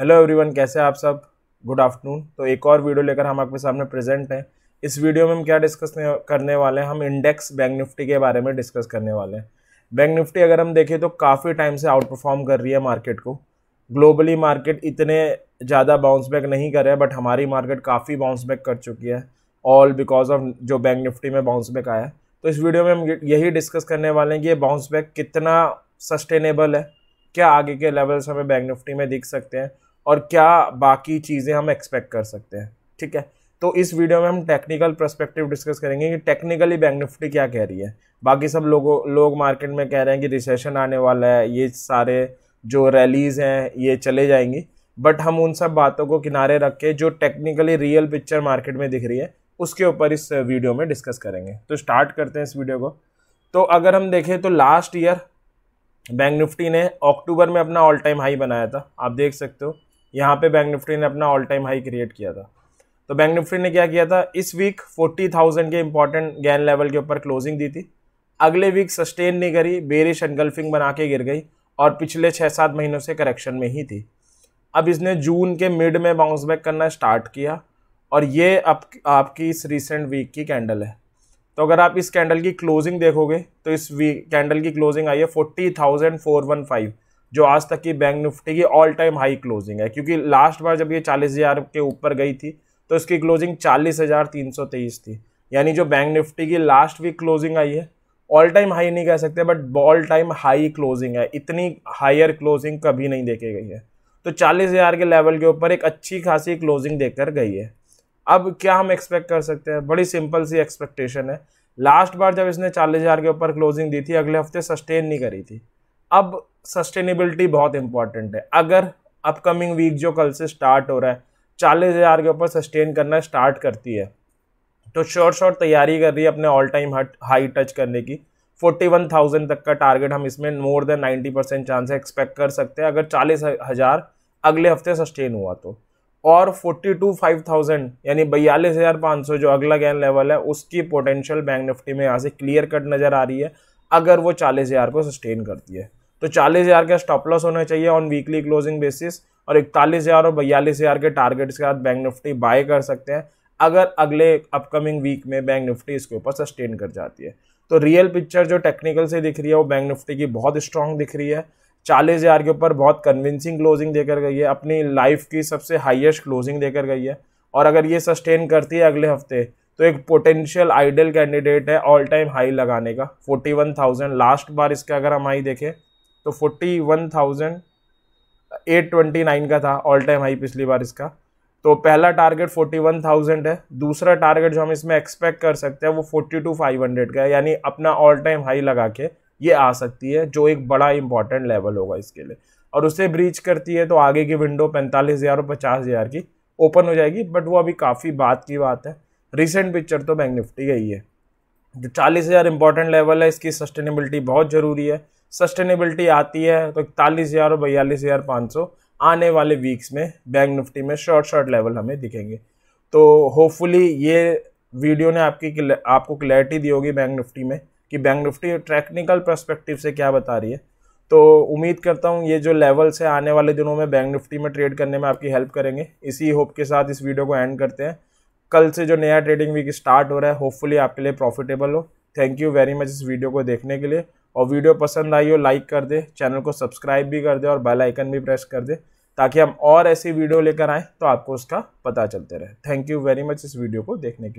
hello everyone कैसे हैं आप सब गुड आफ्टरनून तो एक और वीडियो लेकर हम आपके सामने प्रेजेंट हैं इस वीडियो में हम क्या डिस्कस करने वाले हैं हम इंडेक्स बैंक निफ्टी के बारे में डिस्कस करने वाले हैं बैंक निफ्टी अगर हम देखें तो काफ़ी टाइम से आउट परफॉर्म कर रही है मार्केट को ग्लोबली मार्केट इतने ज़्यादा बाउंस बैक नहीं कर रहे बट हमारी मार्केट काफ़ी बाउंस बैक कर चुकी है ऑल बिकॉज ऑफ जो बैंक निफ्टी में बाउंस बैक आया तो इस वीडियो में हम यही डिस्कस करने वाले हैं कि ये बाउंस बैक कितना सस्टेनेबल है क्या आगे के लेवल्स हमें बैंक निफ्टी में दिख सकते हैं और क्या बाकी चीज़ें हम एक्सपेक्ट कर सकते हैं ठीक है तो इस वीडियो में हम टेक्निकल परस्पेक्टिव डिस्कस करेंगे कि टेक्निकली बैंक निफ्टी क्या कह रही है बाकी सब लोगों लोग मार्केट में कह रहे हैं कि रिसेशन आने वाला है ये सारे जो रैलीज़ हैं ये चले जाएंगी बट हम उन सब बातों को किनारे रख के जो टेक्निकली रियल पिक्चर मार्केट में दिख रही है उसके ऊपर इस वीडियो में डिस्कस करेंगे तो स्टार्ट करते हैं इस वीडियो को तो अगर हम देखें तो लास्ट ईयर बैंक निफ्टी ने अक्टूबर में अपना ऑल टाइम हाई बनाया था आप देख सकते हो यहाँ पे बैंक निफ्टी ने अपना ऑल टाइम हाई क्रिएट किया था तो बैंक निफ्टी ने क्या किया था इस वीक फोर्टी थाउजेंड के इंपॉर्टेंट गैन लेवल के ऊपर क्लोजिंग दी थी अगले वीक सस्टेन नहीं करी बेरिश एनगल्फिंग बना के गिर गई और पिछले छः सात महीनों से करेक्शन में ही थी अब इसने जून के मिड में बाउंस बैक करना स्टार्ट किया और ये आप, आपकी इस रिसेंट वीक की कैंडल है तो अगर आप इस कैंडल की क्लोजिंग देखोगे तो इस वीक कैंडल की क्लोजिंग आई है forty thousand four one five जो आज तक की बैंक निफ्टी की ऑल टाइम हाई क्लोजिंग है क्योंकि लास्ट बार जब ये चालीस हज़ार के ऊपर गई थी तो इसकी क्लोजिंग चालीस हज़ार तीन सौ तेईस थी यानी जो बैंक निफ्टी की लास्ट वीक क्लोजिंग आई है ऑल टाइम हाई नहीं कह सकते but all time high closing है इतनी हायर क्लोजिंग कभी नहीं देखी गई है तो चालीस हज़ार के लेवल के ऊपर एक अच्छी खासी क्लोजिंग देकर गई है अब क्या हम एक्सपेक्ट कर सकते हैं बड़ी सिंपल सी एक्सपेक्टेशन है लास्ट बार जब इसने चालीस हज़ार के ऊपर क्लोजिंग दी थी अगले हफ्ते सस्टेन नहीं करी थी अब सस्टेनेबिलिटी बहुत इंपॉर्टेंट है अगर अपकमिंग वीक जो कल से स्टार्ट हो रहा है चालीस हज़ार के ऊपर सस्टेन करना स्टार्ट करती है तो श्योर शॉर्ट तैयारी कर रही है अपने ऑल टाइम हाई टच करने की फोर्टी वन थाउजेंड तक का टारगेट हम इसमें more than ninety percent chance है एक्सपेक्ट कर सकते हैं अगर चालीस हज़ार अगले हफ्ते सस्टेन हुआ तो और फोर्टी टू फाइव थाउजेंड यानी बयालीस हज़ार पाँच सौ जो अगला गैन लेवल है उसकी पोटेंशियल बैंक निफ्टी में यहाँ से क्लियर कट नज़र आ रही है अगर वो चालीस हज़ार को सस्टेन करती है तो चालीस हज़ार का स्टॉप लॉस होना चाहिए ऑन वीकली क्लोजिंग बेसिस और इकतालीस हज़ार और बयालीस हज़ार के टारगेट्स के साथ बैंक निफ्टी बाय कर सकते हैं अगर अगले अपकमिंग वीक में बैंक निफ्टी इसके ऊपर सस्टेन कर जाती है तो रियल पिक्चर जो टेक्निकल से दिख रही है वो बैंक निफ्टी की बहुत स्ट्रांग दिख रही है चालीस हज़ार के ऊपर बहुत कन्विंसिंग क्लोजिंग देकर गई है अपनी लाइफ की सबसे हाइएस्ट क्लोजिंग देकर गई है और अगर ये सस्टेन करती है अगले हफ्ते तो एक पोटेंशियल आइडियल कैंडिडेट है ऑल टाइम हाई लगाने का फोर्टी वन थाउजेंड लास्ट बार इसका अगर हम हाई देखें तो forty one thousand eight twenty nine का था ऑल टाइम हाई पिछली बार इसका तो पहला टारगेट फोर्टी वन थाउजेंड है दूसरा टारगेट जो हम इसमें एक्सपेक्ट कर सकते हैं वो फोर्टी टू फाइव हंड्रेड का है यानी अपना ऑल टाइम हाई लगा के ये आ सकती है जो एक बड़ा इंपॉर्टेंट लेवल होगा इसके लिए और उसे ब्रीच करती है तो आगे की विंडो पैंतालीस हज़ार और पचास हज़ार की ओपन हो जाएगी बट वो अभी काफ़ी बात की बात है रिसेंट पिक्चर तो बैंक निफ्टी का ही है जो चालीस हज़ार इंपॉर्टेंट लेवल है इसकी सस्टेनेबिलिटी बहुत ज़रूरी है सस्टेनेबिलिटी आती है तो इकतालीस हज़ार और बयालीस हज़ार पाँच सौ आने वाले वीक्स में बैंक निफ्टी में शॉर्ट शॉर्ट लेवल हमें दिखेंगे तो होपफुली ये वीडियो ने आपकी आपको क्लैरिटी दी होगी बैंक निफ्टी में कि बैंक निफ्टी टेक्निकल परस्पेक्टिव से क्या बता रही है तो उम्मीद करता हूँ ये जो लेवल्स है आने वाले दिनों में बैंक निफ्टी में ट्रेड करने में आपकी हेल्प करेंगे इसी होप के साथ इस वीडियो को एंड करते हैं कल से जो नया ट्रेडिंग वीक स्टार्ट हो रहा है होपफुली आपके लिए प्रॉफिटेबल हो थैंक यू वेरी मच इस वीडियो को देखने के लिए और वीडियो पसंद आई हो लाइक कर दे चैनल को सब्सक्राइब भी कर दे और बेल आइकन भी प्रेस कर दे ताकि हम और ऐसी वीडियो लेकर आएँ तो आपको उसका पता चलते रहे थैंक यू वेरी मच इस वीडियो को देखने के लिए